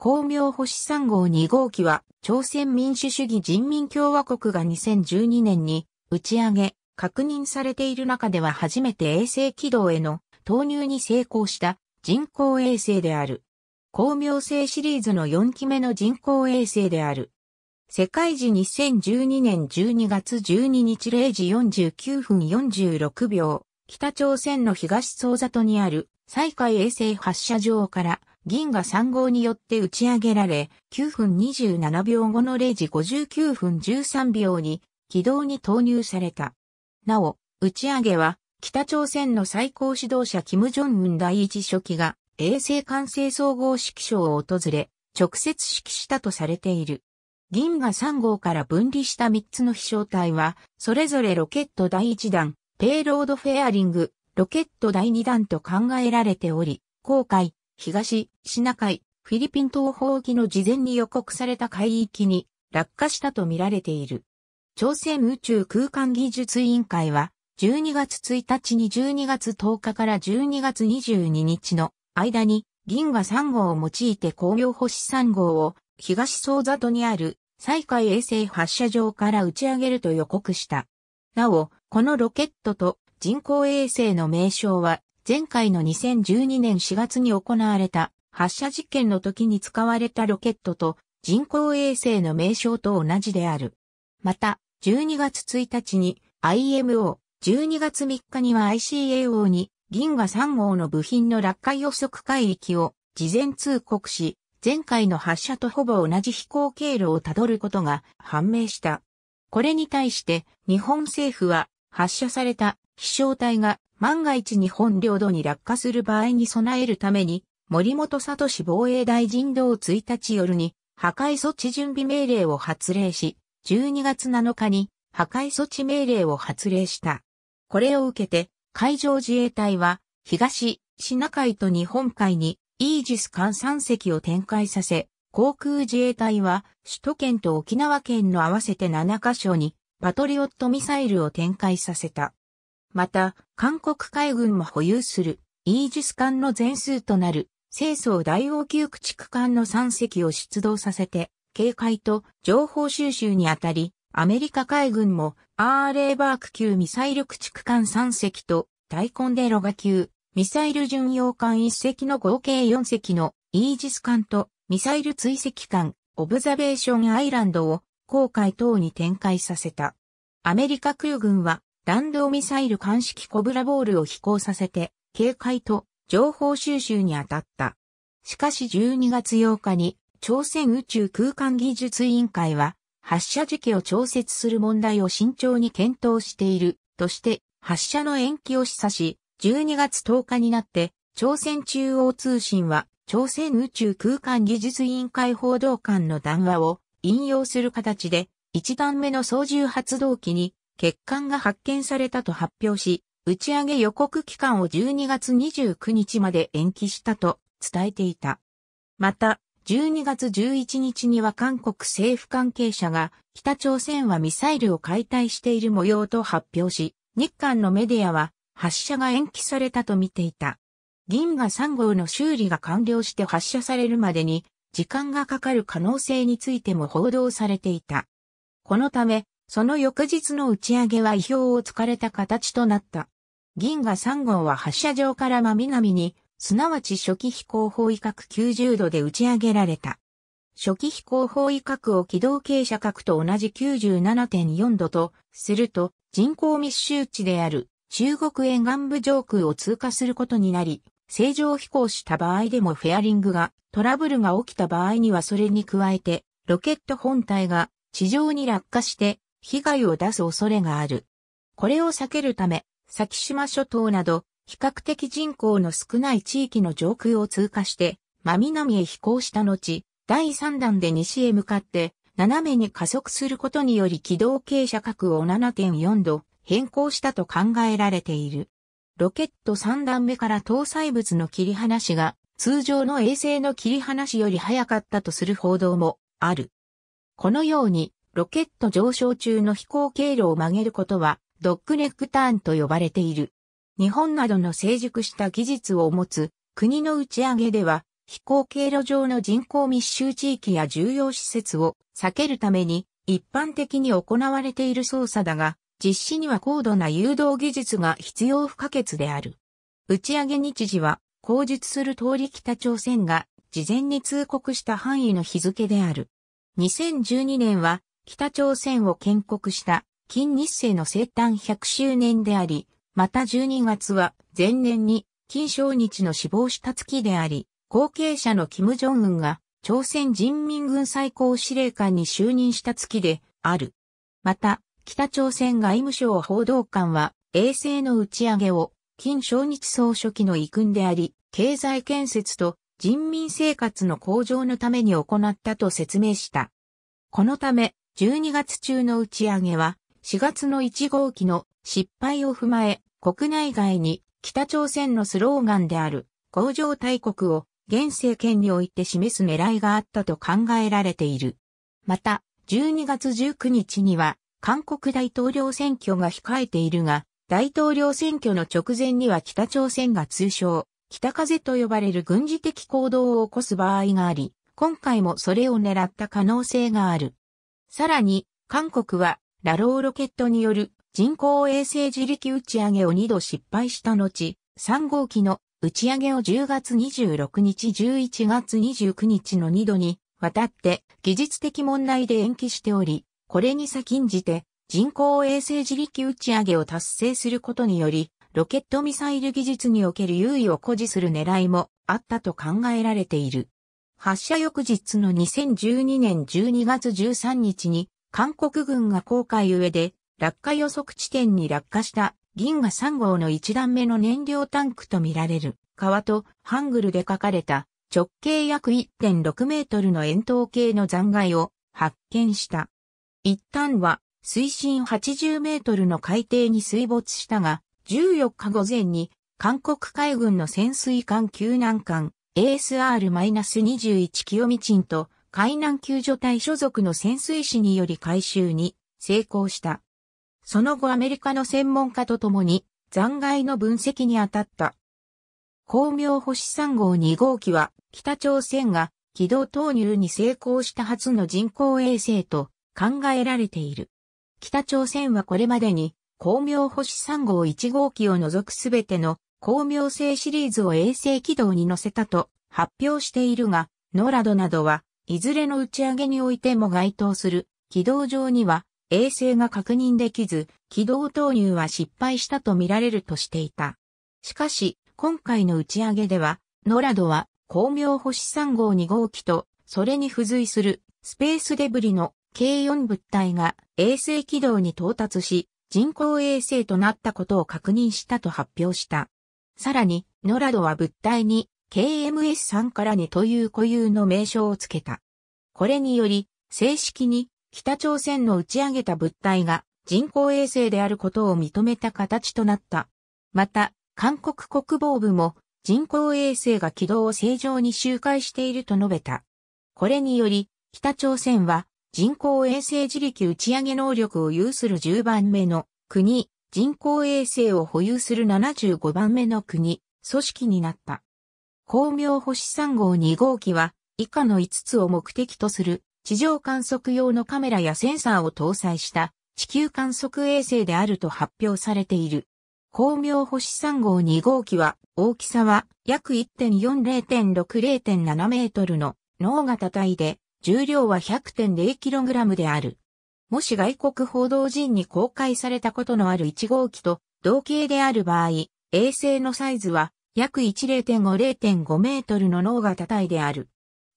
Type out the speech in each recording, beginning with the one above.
光明星3号2号機は、朝鮮民主主義人民共和国が2012年に打ち上げ、確認されている中では初めて衛星軌道への投入に成功した人工衛星である。光明星シリーズの4期目の人工衛星である。世界時2012年12月12日0時49分46秒、北朝鮮の東総里にある西海衛星発射場から銀河3号によって打ち上げられ、9分27秒後の0時59分13秒に軌道に投入された。なお、打ち上げは北朝鮮の最高指導者金正恩第一書記が衛星管制総合指揮所を訪れ、直接指揮したとされている。銀河3号から分離した3つの飛翔体は、それぞれロケット第1弾、ペイロードフェアリング、ロケット第2弾と考えられており、航海、東、シナ海、フィリピン東方沖の事前に予告された海域に落下したと見られている。朝鮮宇宙空間技術委員会は、12月1日に12月10日から12月22日の間に銀河3号を用いて工業星3号を東総里にある西海衛星発射場から打ち上げると予告した。なお、このロケットと人工衛星の名称は前回の2012年4月に行われた発射実験の時に使われたロケットと人工衛星の名称と同じである。また、12月1日に IMO、12月3日には ICAO に銀河3号の部品の落下予測海域を事前通告し、前回の発射とほぼ同じ飛行経路をたどることが判明した。これに対して日本政府は発射された飛翔体が万が一日本領土に落下する場合に備えるために、森本聡防衛大臣同1日夜に破壊措置準備命令を発令し、12月7日に破壊措置命令を発令した。これを受けて、海上自衛隊は、東、シナ海と日本海に、イージス艦3隻を展開させ、航空自衛隊は、首都圏と沖縄県の合わせて7カ所に、パトリオットミサイルを展開させた。また、韓国海軍も保有するイージス艦の全数となる清掃大王級駆逐艦の3隻を出動させて、警戒と情報収集にあたり、アメリカ海軍もアーレーバーク級ミサイル駆逐艦3隻とタイコンデロガ級ミサイル巡洋艦1隻の合計4隻のイージス艦とミサイル追跡艦オブザベーションアイランドを航海等に展開させた。アメリカ空軍は弾道ミサイル艦式コブラボールを飛行させて、警戒と情報収集に当たった。しかし12月8日に朝鮮宇宙空間技術委員会は発射時期を調節する問題を慎重に検討しているとして発射の延期を示唆し、12月10日になって朝鮮中央通信は朝鮮宇宙空間技術委員会報道官の談話を引用する形で、1段目の操縦発動機に欠陥が発見されたと発表し、打ち上げ予告期間を12月29日まで延期したと伝えていた。また、12月11日には韓国政府関係者が北朝鮮はミサイルを解体している模様と発表し、日韓のメディアは発射が延期されたと見ていた。銀河3号の修理が完了して発射されるまでに時間がかかる可能性についても報道されていた。このため、その翌日の打ち上げは意表をつかれた形となった。銀河3号は発射場から真南に、すなわち初期飛行法位角90度で打ち上げられた。初期飛行法位角を軌道傾斜角と同じ97.4度とすると人口密集地である中国沿岸部上空を通過することになり、正常飛行した場合でもフェアリングがトラブルが起きた場合にはそれに加えてロケット本体が地上に落下して被害を出す恐れがある。これを避けるため、先島諸島など比較的人口の少ない地域の上空を通過して真南へ飛行した後、第3弾で西へ向かって斜めに加速することにより軌道傾斜角を7.4度変更したと考えられている。ロケット3段目から搭載物の切り離しが通常の衛星の切り離しより早かったとする報道もある。このようにロケット上昇中の飛行経路を曲げることはドッグネックターンと呼ばれている。日本などの成熟した技術を持つ国の打ち上げでは飛行経路上の人口密集地域や重要施設を避けるために一般的に行われている操作だが、実施には高度な誘導技術が必要不可欠である。打ち上げ日時は、口述する通り北朝鮮が事前に通告した範囲の日付である。2012年は北朝鮮を建国した金日成の生誕100周年であり、また12月は前年に金正日の死亡した月であり、後継者の金正恩が朝鮮人民軍最高司令官に就任した月である。また、北朝鮮外務省報道官は、衛星の打ち上げを、金正日総書記の遺訓であり、経済建設と人民生活の向上のために行ったと説明した。このため、12月中の打ち上げは、4月の1号機の失敗を踏まえ、国内外に北朝鮮のスローガンである工場大国を現政権において示す狙いがあったと考えられている。また、12月19日には韓国大統領選挙が控えているが、大統領選挙の直前には北朝鮮が通称、北風と呼ばれる軍事的行動を起こす場合があり、今回もそれを狙った可能性がある。さらに、韓国は、ラローロケットによる人工衛星自力打ち上げを2度失敗した後、3号機の打ち上げを10月26日11月29日の2度にわたって技術的問題で延期しており、これに先んじて人工衛星自力打ち上げを達成することにより、ロケットミサイル技術における優位を誇示する狙いもあったと考えられている。発射翌日の2012年12月13日に、韓国軍が航海上で落下予測地点に落下した銀河3号の1段目の燃料タンクとみられる川とハングルで書かれた直径約1.6メートルの円筒形の残骸を発見した。一旦は水深80メートルの海底に水没したが、14日午前に韓国海軍の潜水艦救難艦 ASR-21 清美鎮と海難救助隊所属の潜水士により回収に成功した。その後アメリカの専門家と共に残骸の分析に当たった。光明星3号2号機は北朝鮮が軌道投入に成功した初の人工衛星と考えられている。北朝鮮はこれまでに、光明星3号1号機を除くすべての光明星シリーズを衛星軌道に乗せたと発表しているが、ノラドなどは、いずれの打ち上げにおいても該当する軌道上には衛星が確認できず、軌道投入は失敗したと見られるとしていた。しかし、今回の打ち上げでは、ノラドは、光明星3号2号機と、それに付随するスペースデブリの k 4物体が衛星軌道に到達し、人工衛星となったことを確認したと発表した。さらに、ノラドは物体に KMS3 から2という固有の名称を付けた。これにより、正式に北朝鮮の打ち上げた物体が人工衛星であることを認めた形となった。また、韓国国防部も人工衛星が軌道を正常に周回していると述べた。これにより、北朝鮮は人工衛星自力打ち上げ能力を有する10番目の国、人工衛星を保有する75番目の国、組織になった。光明星3号2号機は、以下の5つを目的とする地上観測用のカメラやセンサーを搭載した地球観測衛星であると発表されている。光明星3号2号機は大きさは約1.40.60.7メートルの脳型体で重量は 100.0kg である。もし外国報道陣に公開されたことのある1号機と同型である場合、衛星のサイズは約10.5-0.5メートルの脳型体である。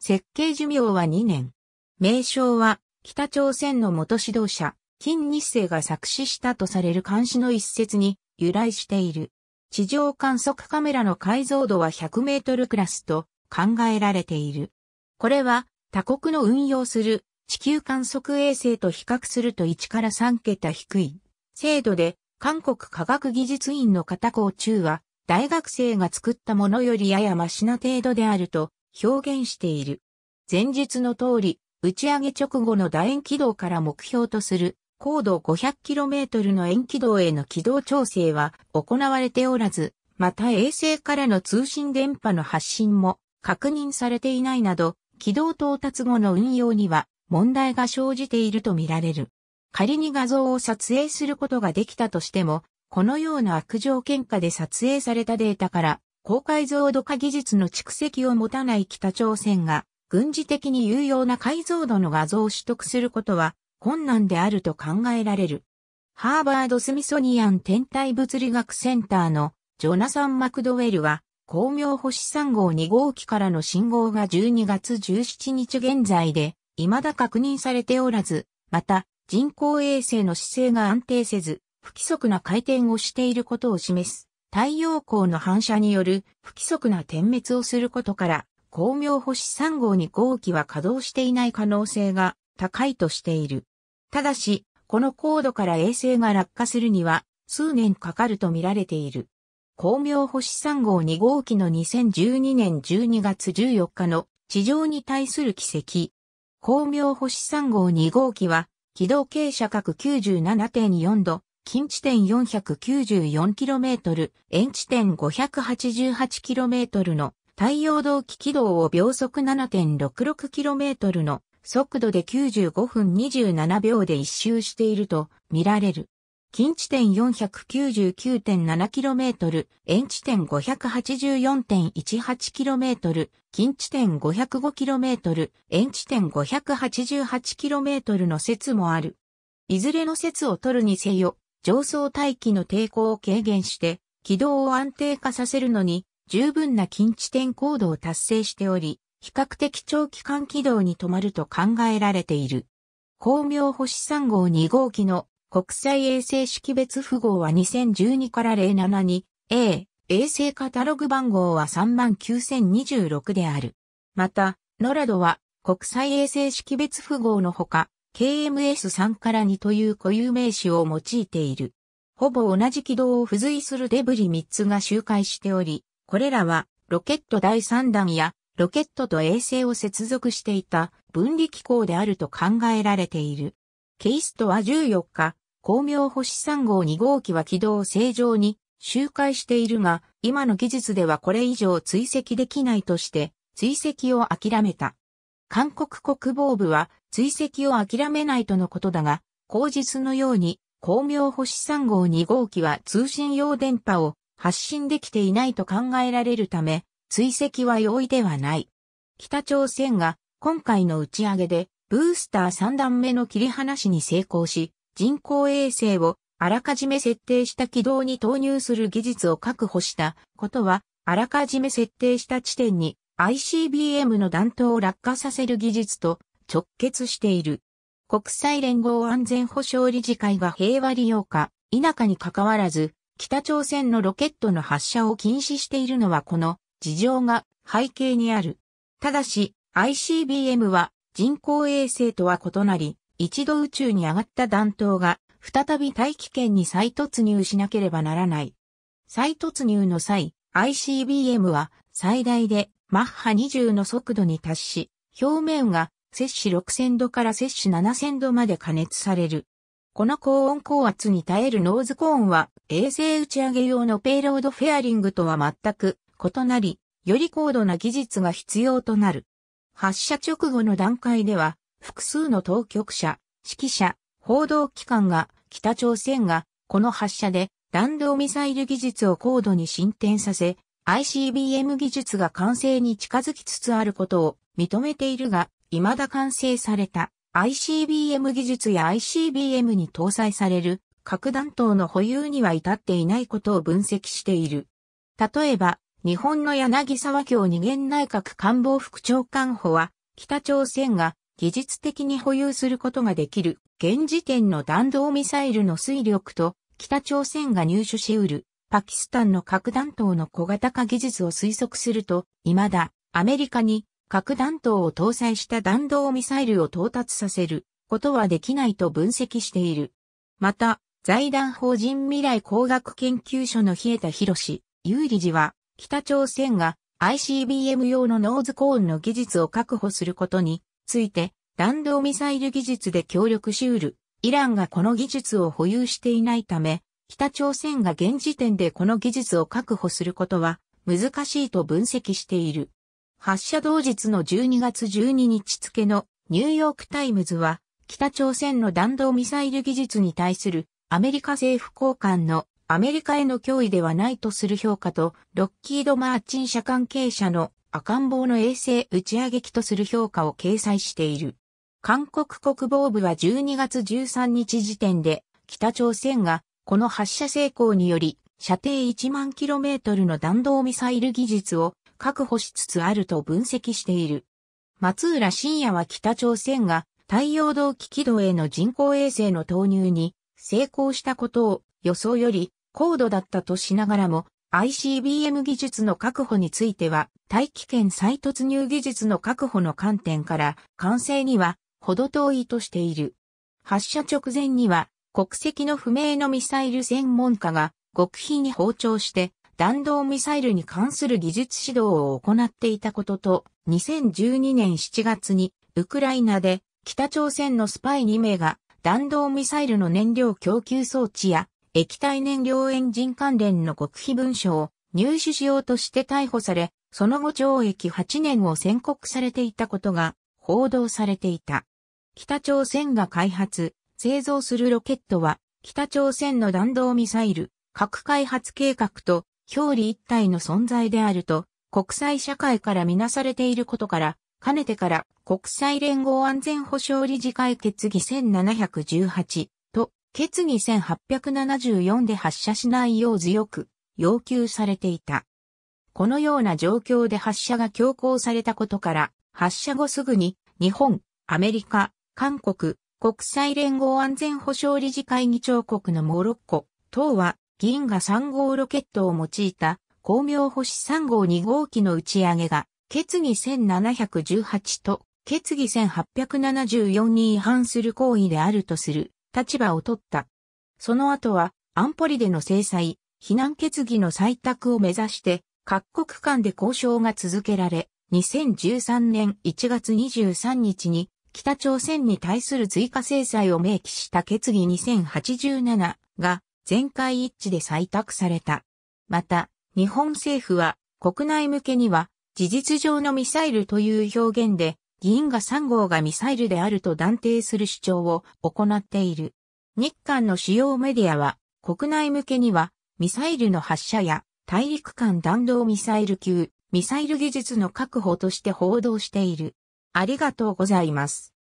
設計寿命は2年。名称は北朝鮮の元指導者、金日成が作詞したとされる監視の一節に由来している。地上観測カメラの解像度は100メートルクラスと考えられている。これは他国の運用する地球観測衛星と比較すると1から3桁低い精度で韓国科学技術院の片校中は大学生が作ったものよりややましな程度であると表現している。前述の通り、打ち上げ直後の楕円軌道から目標とする高度 500km の円軌道への軌道調整は行われておらず、また衛星からの通信電波の発信も確認されていないなど、軌道到達後の運用には問題が生じているとみられる。仮に画像を撮影することができたとしても、このような悪条件下で撮影されたデータから高解像度化技術の蓄積を持たない北朝鮮が軍事的に有用な解像度の画像を取得することは困難であると考えられる。ハーバード・スミソニアン天体物理学センターのジョナサン・マクドウェルは光明星3号2号機からの信号が12月17日現在で、未だ確認されておらず、また、人工衛星の姿勢が安定せず、不規則な回転をしていることを示す、太陽光の反射による不規則な点滅をすることから、光明星3号2号機は稼働していない可能性が高いとしている。ただし、この高度から衛星が落下するには、数年かかると見られている。光明星3号2号機の2012年12月14日の地上に対する奇跡。光明星3号2号機は、軌道傾斜角97.4度、近地点 494km、遠地点 588km の太陽同期軌道を秒速 7.66km の速度で95分27秒で一周していると見られる。近地点 499.7km、遠地点 584.18km、近地点 505km、遠地点 588km の説もある。いずれの説を取るにせよ、上層大気の抵抗を軽減して、軌道を安定化させるのに、十分な近地点高度を達成しており、比較的長期間軌道に止まると考えられている。光明星3号2号機の国際衛星識別符号は2012から07に、A、衛星カタログ番号は39026である。また、ノラドは国際衛星識別符号のほか、KMS3 から2という固有名詞を用いている。ほぼ同じ軌道を付随するデブリ3つが周回しており、これらはロケット第3弾やロケットと衛星を接続していた分離機構であると考えられている。ケイストは14日、光明星3号2号機は軌道を正常に周回しているが、今の技術ではこれ以上追跡できないとして、追跡を諦めた。韓国国防部は追跡を諦めないとのことだが、口実のように、光明星3号2号機は通信用電波を発信できていないと考えられるため、追跡は容易ではない。北朝鮮が今回の打ち上げでブースター3段目の切り離しに成功し、人工衛星をあらかじめ設定した軌道に投入する技術を確保したことは、あらかじめ設定した地点に ICBM の弾頭を落下させる技術と直結している。国際連合安全保障理事会が平和利用か否かに関わらず、北朝鮮のロケットの発射を禁止しているのはこの事情が背景にある。ただし、ICBM は人工衛星とは異なり、一度宇宙に上がった弾頭が再び大気圏に再突入しなければならない。再突入の際、ICBM は最大でマッハ20の速度に達し、表面が摂氏6000度から摂氏7000度まで加熱される。この高温高圧に耐えるノーズコーンは衛星打ち上げ用のペイロードフェアリングとは全く異なり、より高度な技術が必要となる。発射直後の段階では複数の当局者、指揮者、報道機関が北朝鮮がこの発射で弾道ミサイル技術を高度に進展させ、ICBM 技術が完成に近づきつつあることを認めているが、未だ完成された ICBM 技術や ICBM に搭載される核弾頭の保有には至っていないことを分析している。例えば、日本の柳沢京二元内閣官房副長官補は、北朝鮮が技術的に保有することができる現時点の弾道ミサイルの推力と北朝鮮が入手し得るパキスタンの核弾頭の小型化技術を推測すると、未だアメリカに核弾頭を搭載した弾道ミサイルを到達させることはできないと分析している。また、財団法人未来工学研究所の日枝博士、有理事は、北朝鮮が ICBM 用のノーズコーンの技術を確保することについて弾道ミサイル技術で協力しうる。イランがこの技術を保有していないため、北朝鮮が現時点でこの技術を確保することは難しいと分析している。発射同日の12月12日付のニューヨークタイムズは北朝鮮の弾道ミサイル技術に対するアメリカ政府高官のアメリカへの脅威ではないとする評価とロッキード・マーチン社関係者の赤ん坊の衛星打ち上げ機とする評価を掲載している。韓国国防部は12月13日時点で北朝鮮がこの発射成功により射程1万 km の弾道ミサイル技術を確保しつつあると分析している。松浦深也は北朝鮮が太陽動機軌道への人工衛星の投入に成功したことを予想より高度だったとしながらも ICBM 技術の確保については、大気圏再突入技術の確保の観点から、完成には、ほど遠いとしている。発射直前には、国籍の不明のミサイル専門家が、極秘に包丁して、弾道ミサイルに関する技術指導を行っていたことと、2012年7月に、ウクライナで、北朝鮮のスパイ2名が、弾道ミサイルの燃料供給装置や液体燃料エンジン関連の極秘文書を入手しようとして逮捕され、その後懲役8年を宣告されていたことが報道されていた。北朝鮮が開発、製造するロケットは、北朝鮮の弾道ミサイル、核開発計画と表裏一体の存在であると、国際社会からみなされていることから、かねてから国際連合安全保障理事会決議1718決議1874で発射しないよう強く要求されていた。このような状況で発射が強行されたことから、発射後すぐに日本、アメリカ、韓国、国際連合安全保障理事会議長国のモロッコ等は銀河3号ロケットを用いた光明星3号2号機の打ち上げが決議1718と決議1874に違反する行為であるとする立場を取った。その後は安保理での制裁、避難決議の採択を目指して各国間で交渉が続けられ、2013年1月23日に北朝鮮に対する追加制裁を明記した決議2087が全会一致で採択された。また、日本政府は国内向けには事実上のミサイルという表現で議員が3号がミサイルであると断定する主張を行っている。日韓の主要メディアは、国内向けには、ミサイルの発射や、大陸間弾道ミサイル級、ミサイル技術の確保として報道している。ありがとうございます。